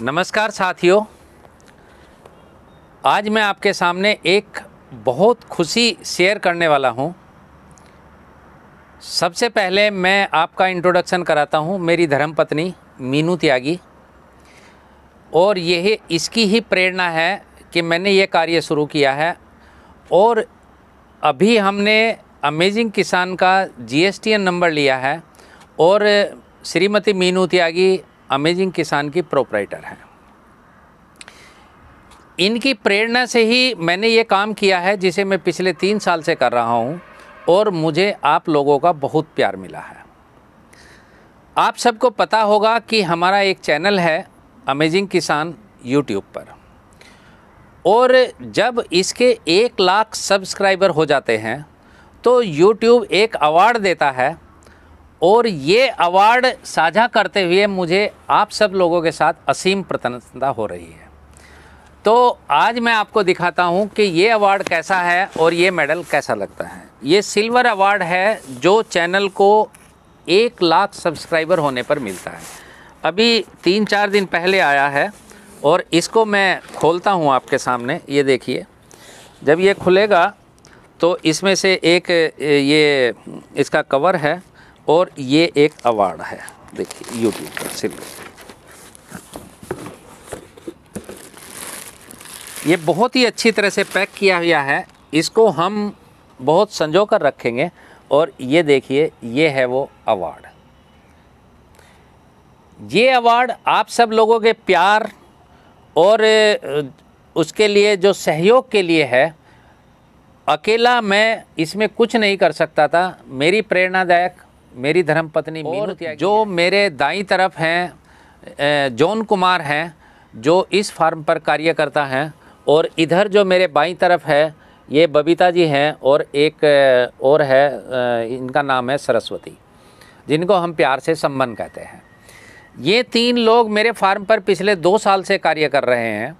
नमस्कार साथियों आज मैं आपके सामने एक बहुत खुशी शेयर करने वाला हूं। सबसे पहले मैं आपका इंट्रोडक्शन कराता हूं मेरी धर्मपत्नी मीनू त्यागी और यह इसकी ही प्रेरणा है कि मैंने ये कार्य शुरू किया है और अभी हमने अमेजिंग किसान का जी नंबर लिया है और श्रीमती मीनू त्यागी अमेजिंग किसान की प्रोपराइटर हैं इनकी प्रेरणा से ही मैंने ये काम किया है जिसे मैं पिछले तीन साल से कर रहा हूँ और मुझे आप लोगों का बहुत प्यार मिला है आप सबको पता होगा कि हमारा एक चैनल है अमेजिंग किसान यूट्यूब पर और जब इसके एक लाख सब्सक्राइबर हो जाते हैं तो यूट्यूब एक अवार्ड देता है और ये अवार्ड साझा करते हुए मुझे आप सब लोगों के साथ असीम प्रतन्नता हो रही है तो आज मैं आपको दिखाता हूँ कि ये अवार्ड कैसा है और ये मेडल कैसा लगता है ये सिल्वर अवार्ड है जो चैनल को एक लाख सब्सक्राइबर होने पर मिलता है अभी तीन चार दिन पहले आया है और इसको मैं खोलता हूँ आपके सामने ये देखिए जब ये खुलेगा तो इसमें से एक ये इसका कवर है और ये एक अवार्ड है देखिए यूट्यूब का सिल्वर ये बहुत ही अच्छी तरह से पैक किया हुआ है इसको हम बहुत संजो कर रखेंगे और ये देखिए ये है वो अवार्ड ये अवार्ड आप सब लोगों के प्यार और उसके लिए जो सहयोग के लिए है अकेला मैं इसमें कुछ नहीं कर सकता था मेरी प्रेरणादायक मेरी धर्मपत्नी और जो मेरे दाई तरफ हैं जॉन कुमार हैं जो इस फार्म पर कार्य करता है और इधर जो मेरे बाई तरफ है ये बबीता जी हैं और एक और है इनका नाम है सरस्वती जिनको हम प्यार से संबंध कहते हैं ये तीन लोग मेरे फार्म पर पिछले दो साल से कार्य कर रहे हैं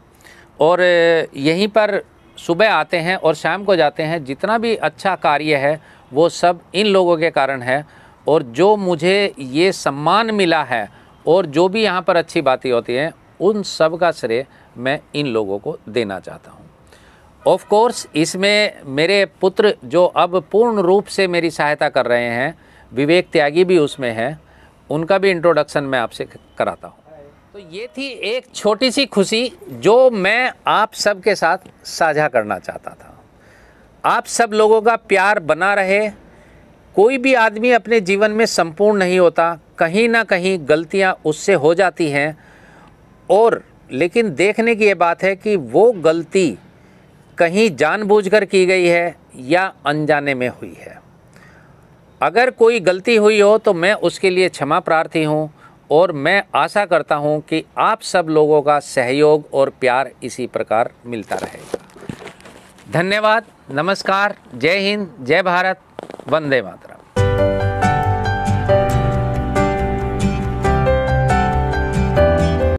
और यहीं पर सुबह आते हैं और शाम को जाते हैं जितना भी अच्छा कार्य है वो सब इन लोगों के कारण है और जो मुझे ये सम्मान मिला है और जो भी यहाँ पर अच्छी बातें होती हैं उन सब का श्रेय मैं इन लोगों को देना चाहता हूँ ऑफ कोर्स इसमें मेरे पुत्र जो अब पूर्ण रूप से मेरी सहायता कर रहे हैं विवेक त्यागी भी उसमें हैं उनका भी इंट्रोडक्शन मैं आपसे कराता हूँ तो ये थी एक छोटी सी खुशी जो मैं आप सबके साथ साझा करना चाहता था आप सब लोगों का प्यार बना रहे कोई भी आदमी अपने जीवन में संपूर्ण नहीं होता कहीं ना कहीं गलतियाँ उससे हो जाती हैं और लेकिन देखने की ये बात है कि वो गलती कहीं जानबूझकर की गई है या अनजाने में हुई है अगर कोई गलती हुई हो तो मैं उसके लिए क्षमा प्रार्थी हूँ और मैं आशा करता हूँ कि आप सब लोगों का सहयोग और प्यार इसी प्रकार मिलता रहेगा धन्यवाद नमस्कार जय हिंद जय भारत वंदे मातरम